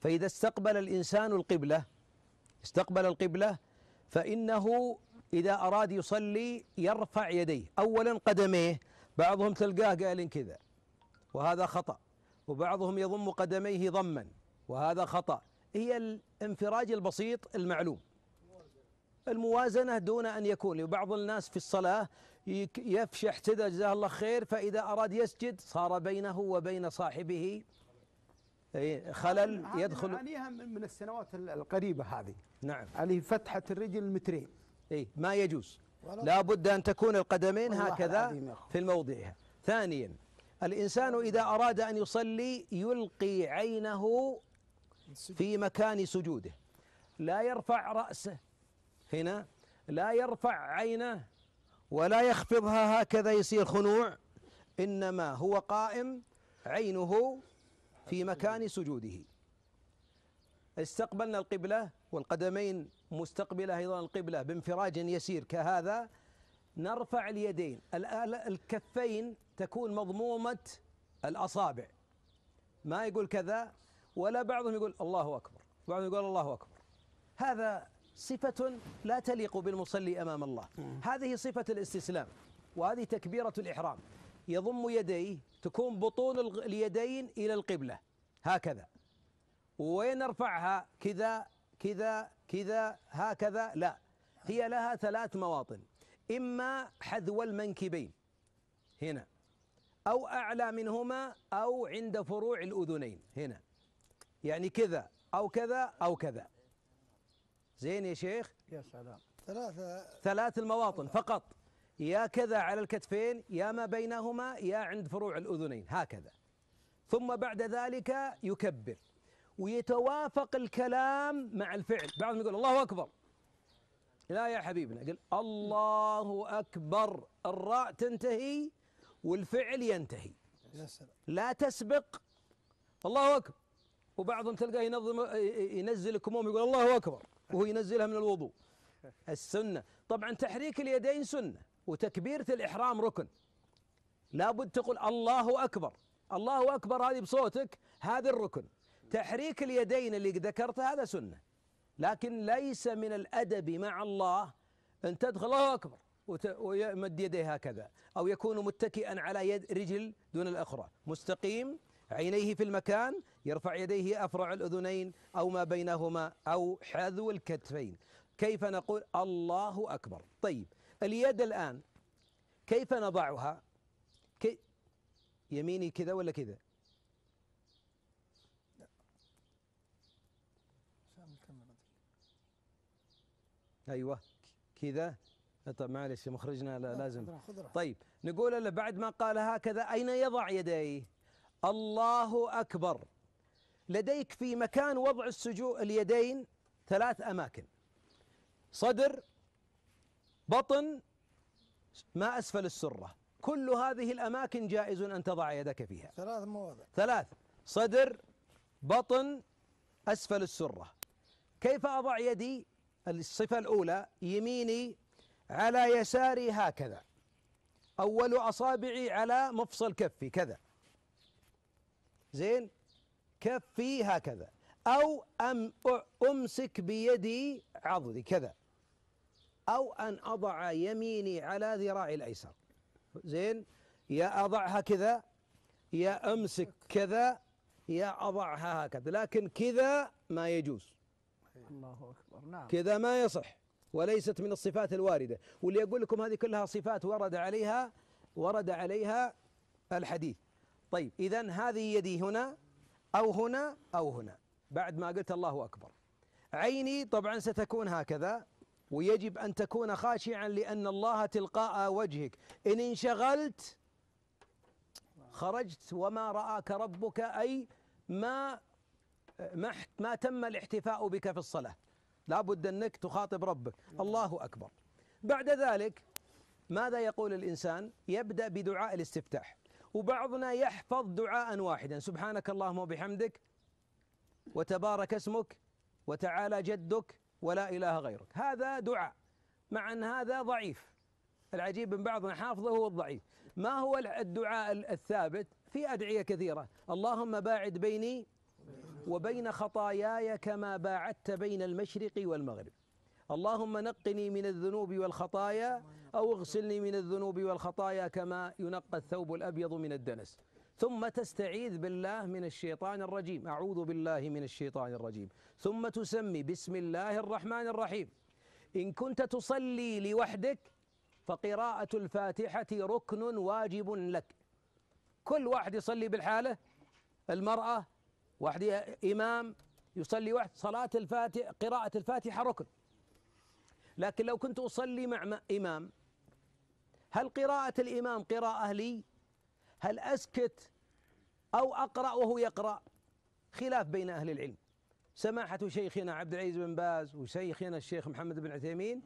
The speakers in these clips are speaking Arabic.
فإذا استقبل الإنسان القبلة استقبل القبلة فإنه إذا أراد يصلي يرفع يديه أولا قدميه بعضهم تلقاه قائل كذا وهذا خطأ وبعضهم يضم قدميه ضما وهذا خطأ هي الانفراج البسيط المعلوم الموازنة دون أن يكون لبعض الناس في الصلاة يفشح تذا جزاه الله خير فإذا أراد يسجد صار بينه وبين صاحبه خلل يدخل عليها من السنوات القريبة هذه نعم عليه فتحة الرجل المترين إيه ما يجوز لا بد أن تكون القدمين هكذا في موضعها ثانيا الإنسان إذا أراد أن يصلي يلقي عينه في مكان سجوده لا يرفع رأسه هنا لا يرفع عينه ولا يخفضها هكذا يصير خنوع إنما هو قائم عينه في مكان سجوده استقبلنا القبلة والقدمين مستقبلة أيضا القبلة بانفراج يسير كهذا نرفع اليدين الكفين تكون مضمومة الأصابع ما يقول كذا ولا بعضهم يقول الله أكبر بعضهم يقول الله أكبر هذا صفة لا تليق بالمصلي أمام الله هذه صفة الاستسلام وهذه تكبيرة الإحرام يضم يديه تكون بطون اليدين إلى القبلة هكذا وين ارفعها كذا كذا كذا هكذا لا هي لها ثلاث مواطن إما حذو المنكبين هنا أو أعلى منهما أو عند فروع الأذنين هنا يعني كذا أو كذا أو كذا زين يا شيخ يا سلام ثلاثة ثلاث المواطن فقط يا كذا على الكتفين يا ما بينهما يا عند فروع الأذنين هكذا ثم بعد ذلك يكبر ويتوافق الكلام مع الفعل بعضهم يقول الله أكبر لا يا حبيبنا قل الله أكبر الراء تنتهي والفعل ينتهي لا تسبق الله أكبر وبعضهم تلقاه ينظم ينزل كموم يقول الله أكبر وهو ينزلها من الوضوء السنة طبعا تحريك اليدين سنة وتكبيرة الإحرام ركن لابد تقول الله أكبر الله أكبر هذه بصوتك هذا الركن تحريك اليدين اللي ذكرته هذا سنة لكن ليس من الأدب مع الله أن تدخل الله أكبر ويمد يديه هكذا أو يكون متكئا على يد رجل دون الأخرى مستقيم عينيه في المكان يرفع يديه أفرع الأذنين أو ما بينهما أو حذو الكتفين كيف نقول الله أكبر طيب اليد الآن كيف نضعها كي يميني كذا ولا كذا أيوة كذا طيب معلش مخرجنا لا لازم طيب نقول له بعد ما قال هكذا أين يضع يديه الله أكبر لديك في مكان وضع السجو اليدين ثلاث أماكن صدر بطن ما أسفل السرة كل هذه الأماكن جائز أن تضع يدك فيها ثلاث مواضع ثلاث صدر بطن أسفل السرة كيف أضع يدي الصفة الأولى يميني على يساري هكذا أول أصابعي على مفصل كفي كذا زين كفي هكذا أو أم أمسك بيدي عضدي كذا أو أن أضع يميني على ذراعي الأيسر زين يا أضعها كذا يا أمسك كذا يا أضعها هكذا لكن كذا ما يجوز الله أكبر نعم كذا ما يصح وليست من الصفات الواردة واللي أقول لكم هذه كلها صفات ورد عليها ورد عليها الحديث طيب إذا هذه يدي هنا أو هنا أو هنا بعد ما قلت الله أكبر عيني طبعا ستكون هكذا ويجب أن تكون خاشعا لأن الله تلقاء وجهك إن انشغلت خرجت وما رآك ربك أي ما ما, ما تم الاحتفاء بك في الصلاة لا بد أنك تخاطب ربك الله أكبر بعد ذلك ماذا يقول الإنسان يبدأ بدعاء الاستفتاح وبعضنا يحفظ دعاء واحدا سبحانك اللهم وبحمدك وتبارك اسمك وتعالى جدك ولا إله غيرك هذا دعاء مع أن هذا ضعيف العجيب من بعضنا حافظه هو الضعيف ما هو الدعاء الثابت في أدعية كثيرة اللهم باعد بيني وبين خطاياي كما باعدت بين المشرق والمغرب اللهم نقني من الذنوب والخطايا أو اغسلني من الذنوب والخطايا كما ينقى الثوب الأبيض من الدنس ثم تستعيذ بالله من الشيطان الرجيم أعوذ بالله من الشيطان الرجيم ثم تسمي بسم الله الرحمن الرحيم إن كنت تصلي لوحدك فقراءة الفاتحة ركن واجب لك كل واحد يصلي بالحالة المرأة وحدها إمام يصلي واحد صلاة الفاتحة قراءة الفاتحة ركن لكن لو كنت أصلي مع إمام هل قراءة الإمام قراءة لي هل أسكت أو أقرأ وهو يقرأ خلاف بين أهل العلم سماحة شيخنا عبد العزيز بن باز وشيخنا الشيخ محمد بن عثيمين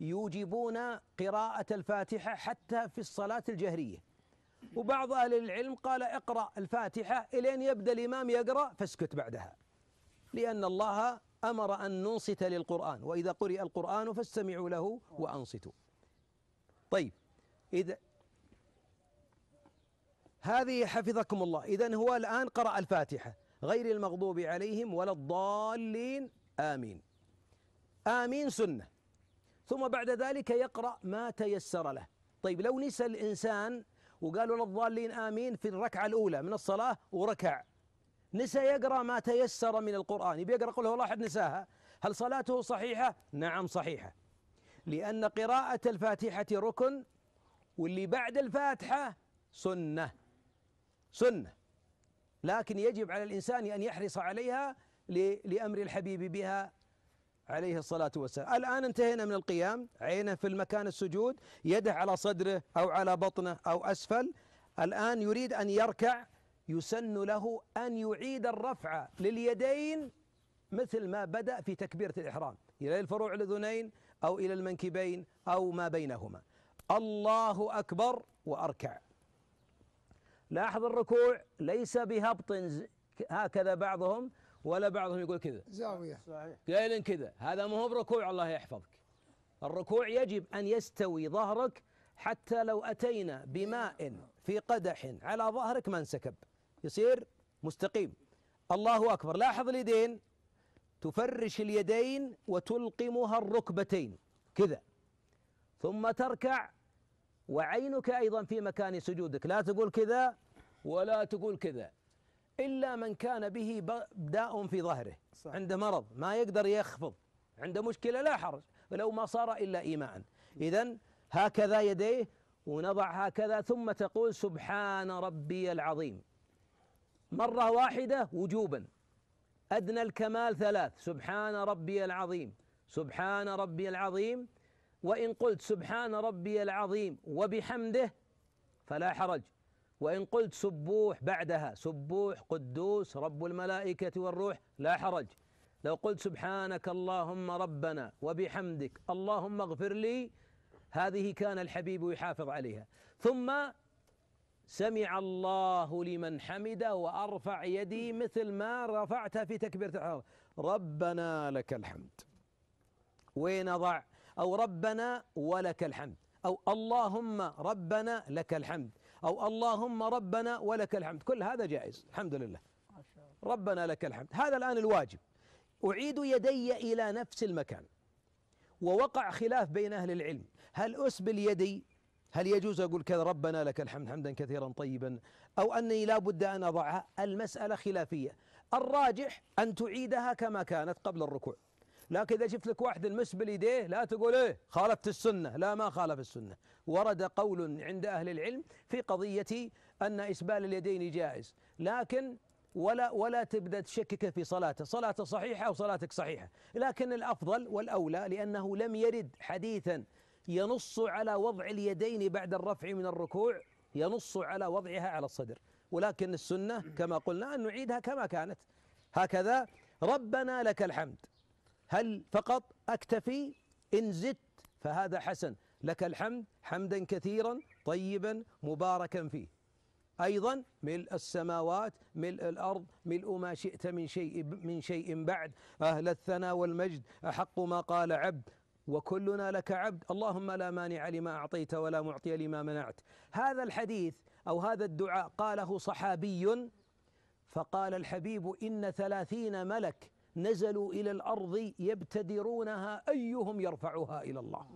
يوجبون قراءة الفاتحة حتى في الصلاة الجهرية وبعض أهل العلم قال اقرأ الفاتحة إلين يبدأ الإمام يقرأ فاسكت بعدها لأن الله أمر أن ننصت للقرآن وإذا قرئ القرآن فاستمعوا له وأنصتوا طيب إذا هذه حفظكم الله إذا هو الآن قرأ الفاتحة غير المغضوب عليهم ولا الضالين آمين آمين سنة ثم بعد ذلك يقرأ ما تيسر له طيب لو نسى الإنسان وقالوا للضالين آمين في الركعة الأولى من الصلاة وركع نسى يقرأ ما تيسر من القرآن يبي يقرأ قل هو الله أحد نساها هل صلاته صحيحة؟ نعم صحيحة لأن قراءة الفاتحة ركن واللي بعد الفاتحة سنة سنة لكن يجب على الإنسان أن يحرص عليها لأمر الحبيب بها عليه الصلاة والسلام الآن انتهينا من القيام عينه في المكان السجود يده على صدره أو على بطنه أو أسفل الآن يريد أن يركع يسن له أن يعيد الرفع لليدين مثل ما بدأ في تكبيرة الإحرام إلى الفروع الأذنين أو إلى المنكبين أو ما بينهما الله أكبر وأركع لاحظ الركوع ليس بهبط هكذا بعضهم ولا بعضهم يقول كذا زاوية صحيح قايل كذا هذا ما هو بركوع الله يحفظك الركوع يجب أن يستوي ظهرك حتى لو أتينا بماء في قدح على ظهرك ما انسكب يصير مستقيم الله أكبر لاحظ اليدين تفرش اليدين وتلقمها الركبتين كذا ثم تركع وعينك أيضا في مكان سجودك لا تقول كذا ولا تقول كذا إلا من كان به داء في ظهره صح. عنده مرض ما يقدر يخفض عنده مشكلة لا حرج ولو ما صار إلا إيماء إذا هكذا يديه ونضع هكذا ثم تقول سبحان ربي العظيم مرة واحدة وجوبا أدنى الكمال ثلاث سبحان ربي العظيم سبحان ربي العظيم وإن قلت سبحان ربي العظيم وبحمده فلا حرج وإن قلت سبوح بعدها سبوح قدوس رب الملائكة والروح لا حرج لو قلت سبحانك اللهم ربنا وبحمدك اللهم اغفر لي هذه كان الحبيب يحافظ عليها ثم سمع الله لمن حمده وارفع يدي مثل ما رفعتها في تكبيره الحرم ربنا لك الحمد وين اضع أو ربنا ولك الحمد أو اللهم ربنا لك الحمد أو اللهم ربنا ولك الحمد كل هذا جائز الحمد لله ربنا لك الحمد هذا الآن الواجب أعيد يدي إلى نفس المكان ووقع خلاف بين أهل العلم هل أسبل يدي هل يجوز أقول كذا ربنا لك الحمد حمدا كثيرا طيبا أو أني لا بد أن أضعها المسألة خلافية الراجح أن تعيدها كما كانت قبل الركوع لكن إذا شفت لك واحد المس باليديه لا تقول إيه خالفت السنة لا ما خالف السنة ورد قول عند أهل العلم في قضية أن إسبال اليدين جائز لكن ولا ولا تبدا تشكك في صلاته، صلاته صحيحه وصلاتك صحيحه، لكن الافضل والاولى لانه لم يرد حديثا ينص على وضع اليدين بعد الرفع من الركوع ينص على وضعها على الصدر، ولكن السنه كما قلنا ان نعيدها كما كانت. هكذا ربنا لك الحمد هل فقط أكتفي إن زدت فهذا حسن لك الحمد حمدا كثيرا طيبا مباركا فيه أيضا ملء السماوات ملء الأرض ملء ما شئت من شيء من شيء بعد أهل الثناء والمجد أحق ما قال عبد وكلنا لك عبد اللهم لا مانع لما أعطيت ولا معطي لما منعت هذا الحديث أو هذا الدعاء قاله صحابي فقال الحبيب إن ثلاثين ملك نزلوا إلى الأرض يبتدرونها أيهم يرفعها إلى الله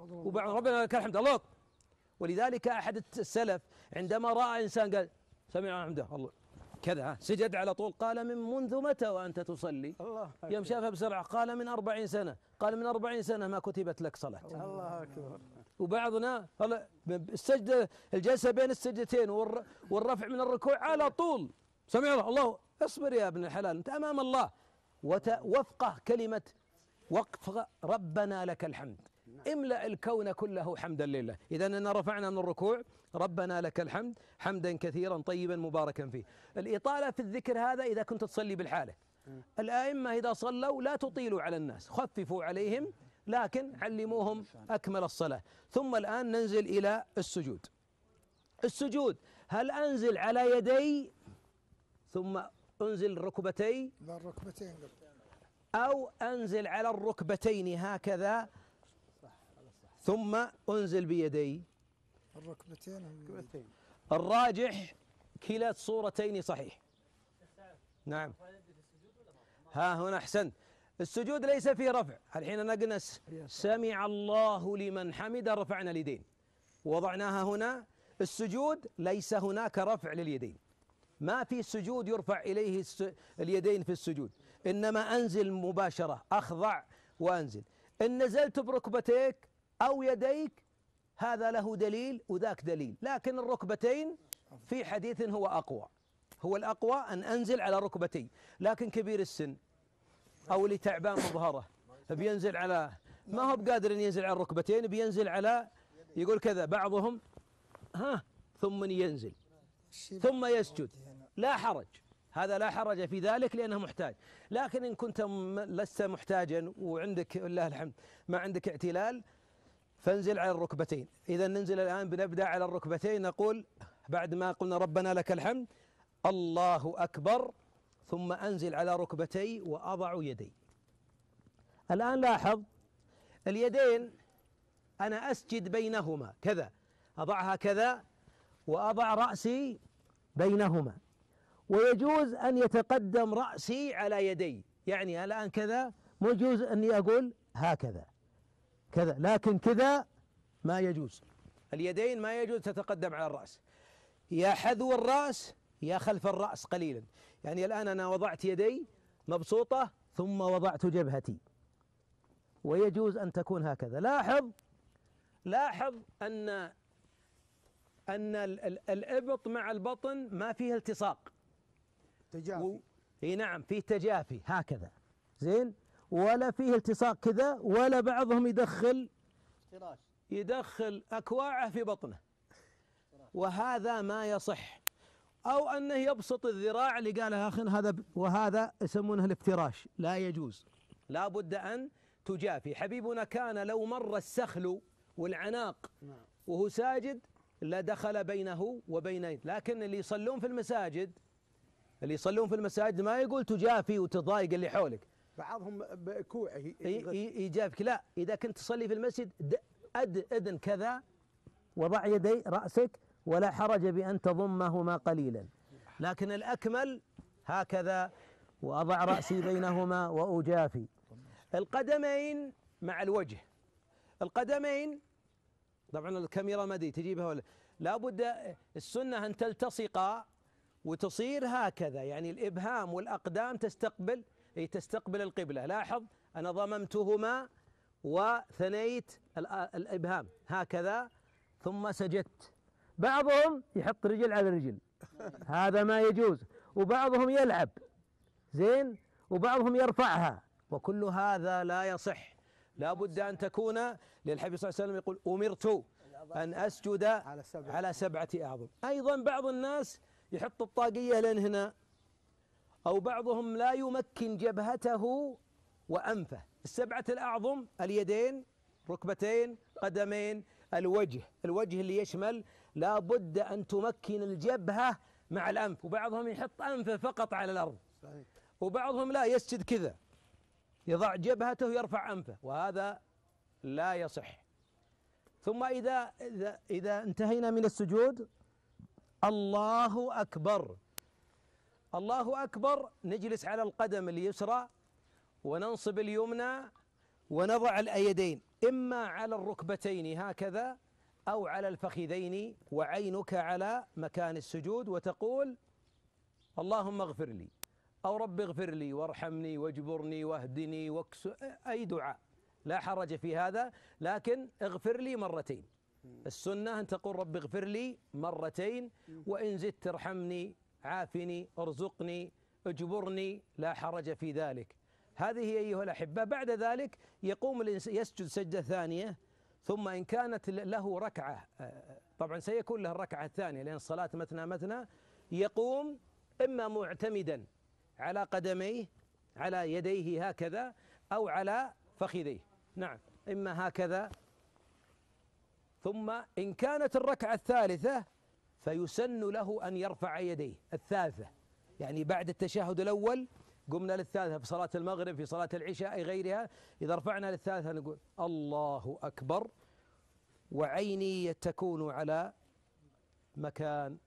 وبعد ربنا لك الحمد الله ولذلك أحد السلف عندما رأى إنسان قال سمع الحمد الله كذا سجد على طول قال من منذ متى وأنت تصلي الله أكبر يوم شافها بسرعة قال من أربعين سنة قال من أربعين سنة ما كتبت لك صلاة الله أكبر وبعضنا السجدة الجلسة بين السجدتين والرفع من الركوع على طول سمع الله الله اصبر يا ابن الحلال أنت أمام الله وفقه كلمة وقف ربنا لك الحمد املأ الكون كله حمدا لله إذا أننا رفعنا من الركوع ربنا لك الحمد حمدا كثيرا طيبا مباركا فيه الإطالة في الذكر هذا إذا كنت تصلي بالحالة الآئمة إذا صلوا لا تطيلوا على الناس خففوا عليهم لكن علموهم أكمل الصلاة ثم الآن ننزل إلى السجود السجود هل أنزل على يدي ثم أنزل ركبتي لا الركبتين أو أنزل على الركبتين هكذا ثم أنزل بيدي الركبتين الراجح كلا الصورتين صحيح نعم ها هنا أحسنت السجود ليس فيه رفع الحين أنا قلنا سمع الله لمن حمد رفعنا اليدين وضعناها هنا السجود ليس هناك رفع لليدين ما في سجود يرفع إليه اليدين في السجود إنما أنزل مباشرة أخضع وأنزل إن نزلت بركبتيك أو يديك هذا له دليل وذاك دليل لكن الركبتين في حديث هو أقوى هو الأقوى أن أنزل على ركبتي لكن كبير السن أو اللي تعبان مظهره بينزل على ما هو بقادر أن ينزل على الركبتين بينزل على يقول كذا بعضهم ها ثم ينزل ثم يسجد لا حرج هذا لا حرج في ذلك لأنه محتاج لكن إن كنت لست محتاجا وعندك الله الحمد ما عندك اعتلال فانزل على الركبتين إذا ننزل الآن بنبدأ على الركبتين نقول بعد ما قلنا ربنا لك الحمد الله أكبر ثم أنزل على ركبتي وأضع يدي الآن لاحظ اليدين أنا أسجد بينهما كذا أضعها كذا وأضع رأسي بينهما ويجوز أن يتقدم رأسي على يدي يعني الآن كذا مو يجوز أني أقول هكذا كذا لكن كذا ما يجوز اليدين ما يجوز تتقدم على الرأس يا حذو الرأس يا خلف الرأس قليلا يعني الآن أنا وضعت يدي مبسوطة ثم وضعت جبهتي ويجوز أن تكون هكذا لاحظ لاحظ أن أن الإبط مع البطن ما فيه التصاق تجافي و... اي نعم فيه تجافي هكذا زين ولا فيه التصاق كذا ولا بعضهم يدخل افتراش يدخل اكواعه في بطنه وهذا ما يصح او انه يبسط الذراع اللي قالها اخي هذا وهذا يسمونه الافتراش لا يجوز لا بد ان تجافي حبيبنا كان لو مر السخل والعناق نعم. وهو ساجد لدخل بينه وبين لكن اللي يصلون في المساجد اللي يصلون في المساجد ما يقول تجافي وتضايق اللي حولك بعضهم بكوعه يجافك لا اذا كنت تصلي في المسجد أد اذن كذا وضع يدي راسك ولا حرج بان تضمهما قليلا لكن الاكمل هكذا واضع راسي بينهما واجافي القدمين مع الوجه القدمين طبعا الكاميرا ما ادري تجيبها ولا لابد السنه ان تلتصقا وتصير هكذا يعني الإبهام والأقدام تستقبل أي تستقبل القبلة لاحظ أنا ضممتهما وثنيت الإبهام هكذا ثم سجدت بعضهم يحط رجل على رجل هذا ما يجوز وبعضهم يلعب زين وبعضهم يرفعها وكل هذا لا يصح لا بد أن تكون للحبيب صلى الله عليه وسلم يقول أمرت أن أسجد على سبعة أعظم أيضا بعض الناس يحط الطاقية لين هنا أو بعضهم لا يمكن جبهته وأنفه السبعة الأعظم اليدين ركبتين قدمين الوجه الوجه اللي يشمل لا بد أن تمكن الجبهة مع الأنف وبعضهم يحط أنفه فقط على الأرض صحيح. وبعضهم لا يسجد كذا يضع جبهته ويرفع أنفه وهذا لا يصح ثم إذا إذا, إذا انتهينا من السجود الله أكبر الله أكبر نجلس على القدم اليسرى وننصب اليمنى ونضع الأيدين إما على الركبتين هكذا أو على الفخذين وعينك على مكان السجود وتقول اللهم اغفر لي أو رب اغفر لي وارحمني واجبرني واهدني واكس أي دعاء لا حرج في هذا لكن اغفر لي مرتين السنة أن تقول رب اغفر لي مرتين وإن زدت ارحمني عافني ارزقني اجبرني لا حرج في ذلك هذه أيها الأحبة بعد ذلك يقوم الإنسان يسجد سجدة ثانية ثم إن كانت له ركعة آه، طبعا سيكون له الركعة الثانية لأن الصلاة مثنى مثنى يقوم إما معتمدا على قدميه على يديه هكذا أو على فخذيه نعم إما هكذا ثم إن كانت الركعة الثالثة فيسن له أن يرفع يديه الثالثة يعني بعد التشهد الأول قمنا للثالثة في صلاة المغرب في صلاة العشاء أي غيرها إذا رفعنا للثالثة نقول الله أكبر وعيني تكون على مكان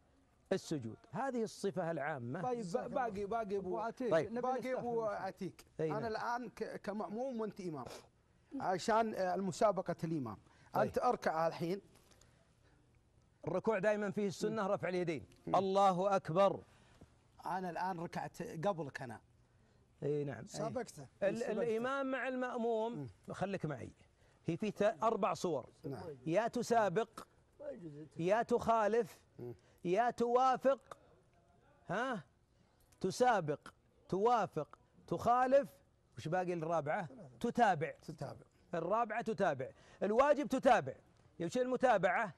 السجود هذه الصفة العامة طيب باقي باقي ابو عتيك طيب. باقي ابو عتيك انا نعم. الان كمأموم وانت امام عشان المسابقة الامام طيب. انت اركع الحين الركوع دائما فيه السنه رفع اليدين م. الله اكبر انا الان ركعت قبلك انا اي نعم سابقته الامام مع الماموم خليك معي هي في اربع صور نعم. يا تسابق يا تخالف يا توافق ها تسابق توافق تخالف وش باقي الرابعه تتابع تتابع الرابعة تتابع الواجب تتابع يمشي المتابعة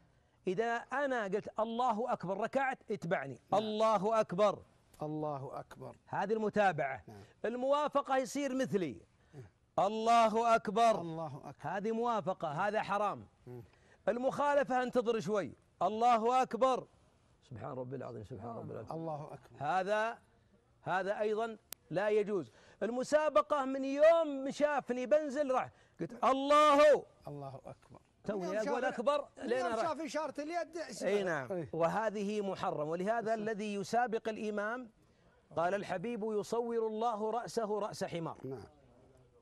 إذا أنا قلت الله أكبر ركعت اتبعني نعم. الله أكبر الله أكبر هذه المتابعة نعم. الموافقة يصير مثلي نعم. الله أكبر الله أكبر هذه موافقة هذا حرام نعم. المخالفة انتظر شوي الله أكبر سبحان ربي العظيم سبحان ربي العظيم الله أكبر هذا هذا أيضا لا يجوز المسابقة من يوم شافني بنزل راح قلت الله الله اكبر توني اقول اكبر لين شاف اشاره اليد اي نعم إيه. وهذه محرم ولهذا الذي يسابق الامام قال الحبيب يصور الله راسه راس حمار نعم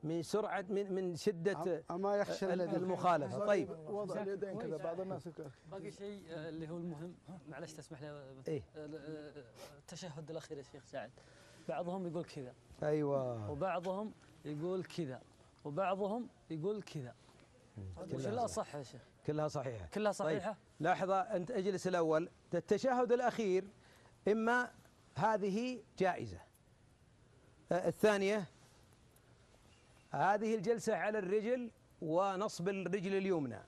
من سرعة من من شدة أما يخشى المخالفة طيب وضع اليدين كذا بعض الناس باقي شيء آه، اللي هو المهم معلش تسمح لي إيه؟ التشهد الأخير يا شيخ سعد بعضهم يقول كذا أيوة وبعضهم يقول كذا وبعضهم يقول كذا وش الاصح يا شيخ؟ كلها صحيحه كلها طيب، صحيحه طيب. لاحظه انت اجلس الاول التشهد الاخير اما هذه جائزه الثانيه هذه الجلسه على الرجل ونصب الرجل اليمنى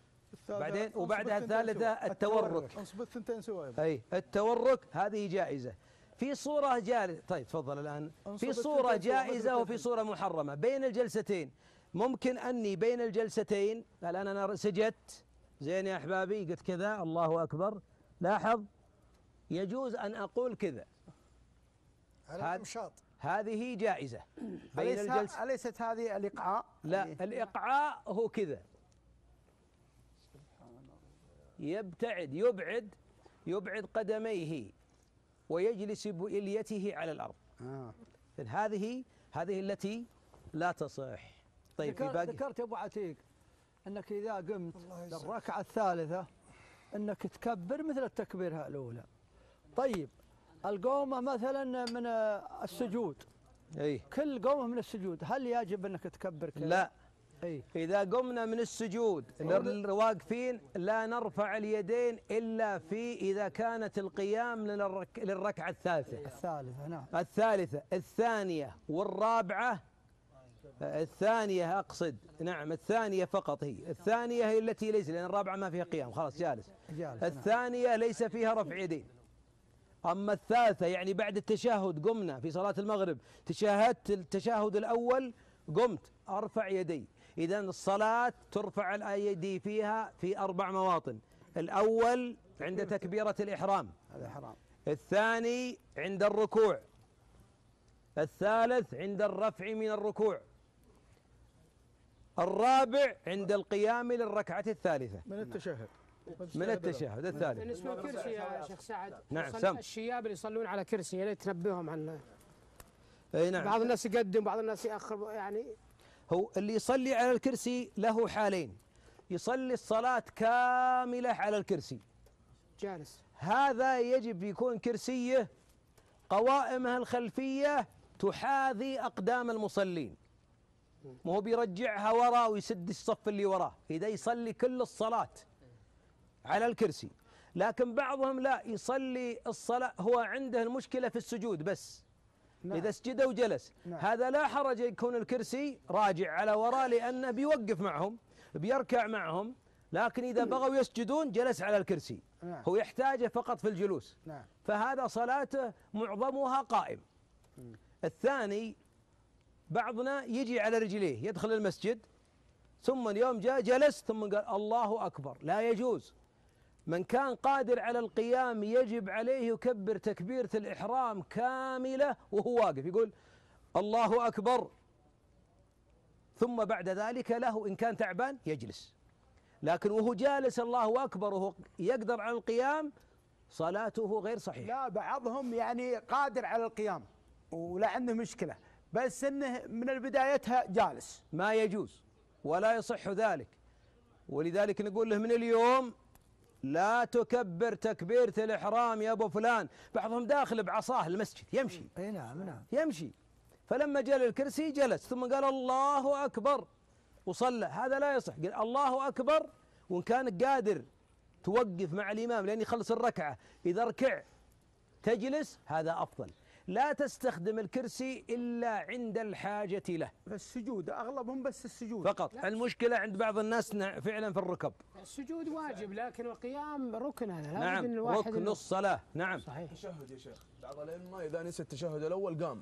بعدين وبعدها الثالثه التورك انصبت ثنتين سوا اي التورك هذه جائزه في صورة جائزة طيب تفضل الآن في صورة جائزة وفي صورة محرمة بين الجلستين ممكن أني بين الجلستين الآن أنا سجدت زين يا أحبابي قلت كذا الله أكبر لاحظ يجوز أن أقول كذا على الإمشاط هذه جائزة بين الجلس أليست هذه الإقعاء؟ لا الإقعاء هو كذا يبتعد يبعد يبعد قدميه ويجلس بإليته على الأرض آه. هذه هذه التي لا تصح طيب في باقي ذكرت يا ابو عتيق انك اذا قمت للركعه الثالثه انك تكبر مثل التكبيره الاولى طيب القومه مثلا من السجود اي كل قومه من السجود هل يجب انك تكبر كذا؟ لا أي. إذا قمنا من السجود واقفين لا نرفع اليدين إلا في إذا كانت القيام للركعة الثالثة الثالثة نعم الثالثة الثانية والرابعة الثانية أقصد نعم الثانية فقط هي الثانية هي التي ليس لأن الرابعة ما فيها قيام خلاص جالس نعم. الثانية ليس فيها رفع يدين أما الثالثة يعني بعد التشهد قمنا في صلاة المغرب تشاهدت التشهد الأول قمت أرفع يدي إذا الصلاة ترفع الأيدي فيها في أربع مواطن الأول عند تكبيرة الإحرام الإحرام الثاني عند الركوع الثالث عند الرفع من الركوع الرابع عند القيام للركعة الثالثة من نعم. التشهد من التشهد الثالث بالنسبة للكرسي يا شيخ سعد نعم سم الشياب اللي يصلون على كرسي يا ريت تنبههم عن اي نعم بعض الناس يقدم بعض الناس يأخر يعني هو اللي يصلي على الكرسي له حالين يصلي الصلاة كاملة على الكرسي جالس هذا يجب يكون كرسيه قوائمه الخلفية تحاذي أقدام المصلين ما هو بيرجعها وراه ويسد الصف اللي وراه إذا يصلي كل الصلاة على الكرسي لكن بعضهم لا يصلي الصلاة هو عنده المشكلة في السجود بس نعم. إذا سجد وجلس نعم. هذا لا حرج يكون الكرسي راجع على وراه لأنه بيوقف معهم بيركع معهم لكن إذا بغوا يسجدون جلس على الكرسي نعم. هو يحتاجه فقط في الجلوس نعم. فهذا صلاته معظمها قائم الثاني بعضنا يجي على رجليه يدخل المسجد ثم اليوم جاء جلس ثم قال الله أكبر لا يجوز من كان قادر على القيام يجب عليه يكبر تكبيرة الإحرام كاملة وهو واقف يقول الله أكبر ثم بعد ذلك له إن كان تعبان يجلس لكن وهو جالس الله أكبر وهو يقدر على القيام صلاته غير صحيحة لا بعضهم يعني قادر على القيام ولا عنده مشكلة بس انه من بدايتها جالس ما يجوز ولا يصح ذلك ولذلك نقول له من اليوم لا تكبر تكبيرة الإحرام يا أبو فلان بعضهم داخل بعصاه المسجد يمشي اي نعم نعم يمشي فلما جاء للكرسي جلس ثم قال الله أكبر وصلى هذا لا يصح قال الله أكبر وإن كانك قادر توقف مع الإمام لأن يخلص الركعة إذا ركع تجلس هذا أفضل لا تستخدم الكرسي إلا عند الحاجة له فالسجود أغلبهم بس السجود فقط لا. المشكلة عند بعض الناس فعلا في الركب السجود واجب لكن القيام ركن هذا نعم ركن الصلاة نعم صحيح تشهد يا شيخ بعض الأئمة إذا نسي التشهد الأول قام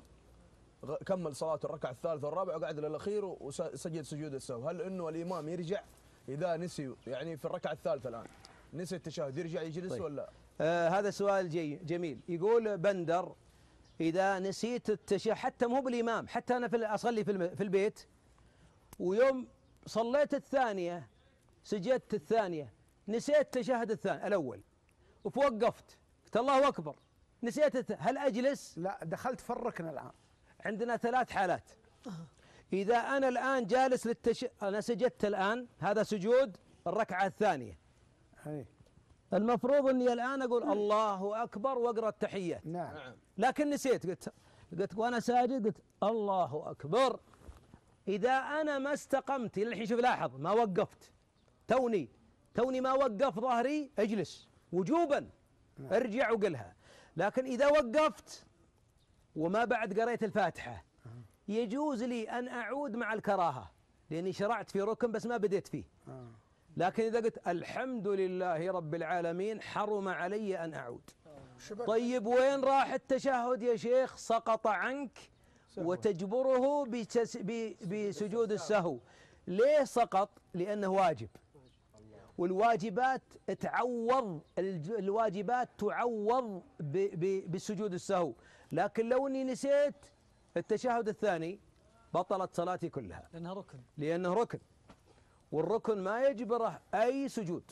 كمل صلاة الركعة الثالثة والرابعة وقعد للأخير وسجد سجود السهو هل أنه الإمام يرجع إذا نسي يعني في الركعة الثالثة الآن نسي التشهد يرجع يجلس طيب. ولا آه هذا سؤال جي جميل يقول بندر إذا نسيت التشهد حتى مو بالإمام حتى أنا في أصلي في البيت ويوم صليت الثانية سجدت الثانية نسيت التشهد الثاني الأول وفوقفت قلت الله أكبر نسيت الت... هل أجلس؟ لا دخلت الركن الآن عندنا ثلاث حالات إذا أنا الآن جالس للتش أنا سجدت الآن هذا سجود الركعة الثانية أي. المفروض اني الان اقول الله اكبر واقرا التحيات نعم. نعم لكن نسيت قلت قلت وانا ساجد قلت الله اكبر اذا انا ما استقمت الحين شوف لاحظ ما وقفت توني توني ما وقف ظهري اجلس وجوبا نعم. ارجع وقلها لكن اذا وقفت وما بعد قريت الفاتحه نعم. يجوز لي ان اعود مع الكراهه لاني شرعت في ركن بس ما بديت فيه آه. لكن إذا قلت الحمد لله رب العالمين حرم علي أن أعود طيب وين راح التشهد يا شيخ سقط عنك وتجبره بسجود السهو ليه سقط لأنه واجب والواجبات تعوض الواجبات تعوض بسجود السهو لكن لو اني نسيت التشهد الثاني بطلت صلاتي كلها لانها ركن لانه ركن والركن ما يجبره أي سجود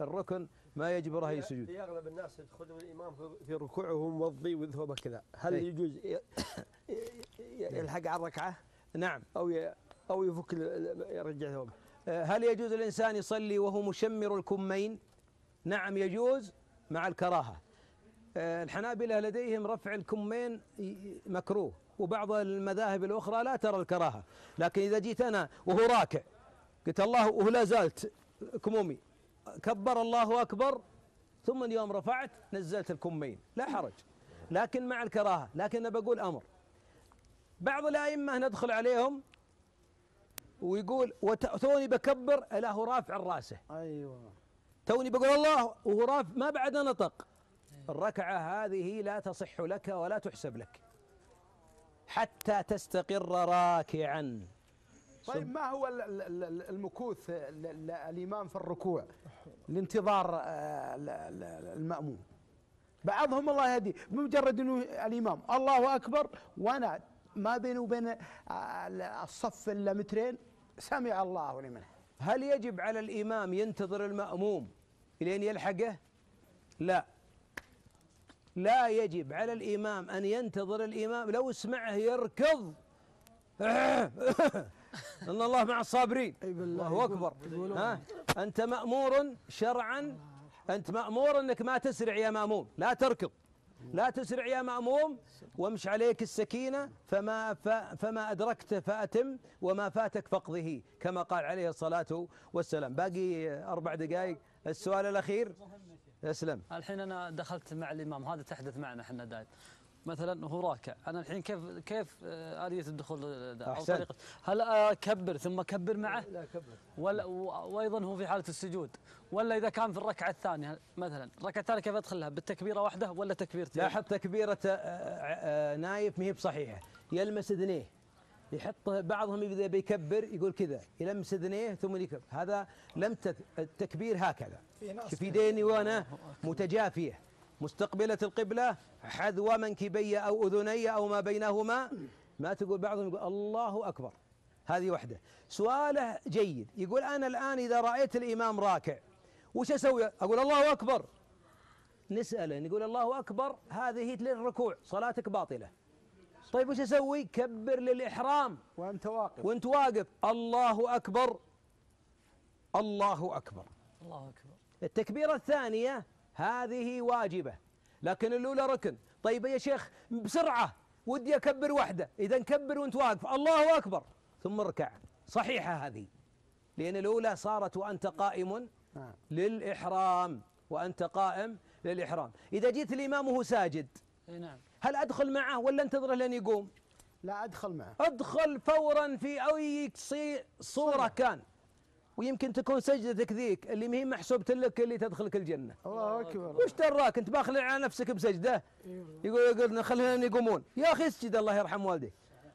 الركن ما يجبره أي سجود في أغلب الناس يدخلون الإمام في ركوعه موضي وذهبه كذا هل أي. يجوز يلحق على الركعة نعم أو أو يفك يرجع ثوبه آه، هل يجوز الإنسان يصلي وهو مشمر الكمين نعم يجوز مع الكراهة آه، الحنابلة لديهم رفع الكمين مكروه وبعض المذاهب الأخرى لا ترى الكراهة لكن إذا جيت أنا وهو راكع قلت الله وهو لا زالت كمومي كبر الله أكبر ثم اليوم رفعت نزلت الكمين لا حرج لكن مع الكراهة لكن أنا بقول أمر بعض الأئمة ندخل عليهم ويقول وتوني بكبر الا هو رافع راسه ايوه توني بقول الله وهو رافع ما بعد نطق الركعه هذه لا تصح لك ولا تحسب لك حتى تستقر راكعا طيب ما هو المكوث الإمام في الركوع لانتظار آه، المأموم بعضهم الله يهدي بمجرد أنه الإمام الله أكبر وأنا ما بيني وبين آه، الصف إلا مترين سمع الله لمن هل يجب على الإمام ينتظر المأموم إلين يلحقه لا لا يجب على الإمام أن ينتظر الإمام لو سمعه يركض ان الله مع الصابرين الله اكبر ها انت مامور شرعا انت مامور انك ما تسرع يا ماموم لا تركض لا تسرع يا مأموم وامش عليك السكينة فما فما أدركت فأتم وما فاتك فقضه كما قال عليه الصلاة والسلام باقي أربع دقائق السؤال الأخير أسلم الحين أنا دخلت مع الإمام هذا تحدث معنا احنا دائما مثلا وهو راكع انا الحين كيف كيف آه، اليه الدخول او طريقه هل اكبر ثم اكبر معه؟ لا اكبر ولا وايضا هو في حاله السجود ولا اذا كان في الركعه الثانيه مثلا الركعه الثانيه كيف ادخلها؟ بالتكبيره واحده ولا تكبيرتين؟ لاحظ تكبيره آه، آه، نايف ما هي بصحيحه يلمس اذنيه يحط بعضهم اذا بيكبر يقول كذا يلمس اذنيه ثم يكبر هذا لم التكبير هكذا في يديني وانا متجافيه مستقبلة القبلة حذو منكبي أو أذني أو ما بينهما ما تقول بعضهم يقول الله أكبر هذه واحدة سؤاله جيد يقول أنا الآن إذا رأيت الإمام راكع وش أسوي أقول الله أكبر نسأله نقول الله أكبر هذه للركوع صلاتك باطلة طيب وش أسوي كبر للإحرام وأنت واقف وأنت واقف الله أكبر الله أكبر الله أكبر التكبيرة الثانية هذه واجبة لكن الأولى ركن طيب يا شيخ بسرعة ودي أكبر واحدة إذا كبر وأنت واقف الله أكبر ثم اركع صحيحة هذه لأن الأولى صارت وأنت قائم نعم. للإحرام وأنت قائم للإحرام إذا جيت الإمام وهو ساجد نعم هل أدخل معه ولا انتظره لين يقوم لا أدخل معه أدخل فورا في أي صورة كان ويمكن تكون سجدتك ذيك اللي ما هي محسوبة لك اللي تدخلك الجنة الله أكبر وش تراك أنت باخلع على نفسك بسجدة أيوة. يقول يقول خلينا يقومون يا أخي اسجد الله يرحم والديك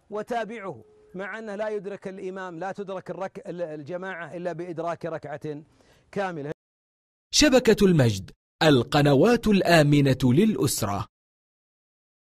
وتابعه مع أنه لا يدرك الإمام لا تدرك الرك الجماعة إلا بإدراك ركعة كاملة شبكة المجد القنوات الآمنة للأسرة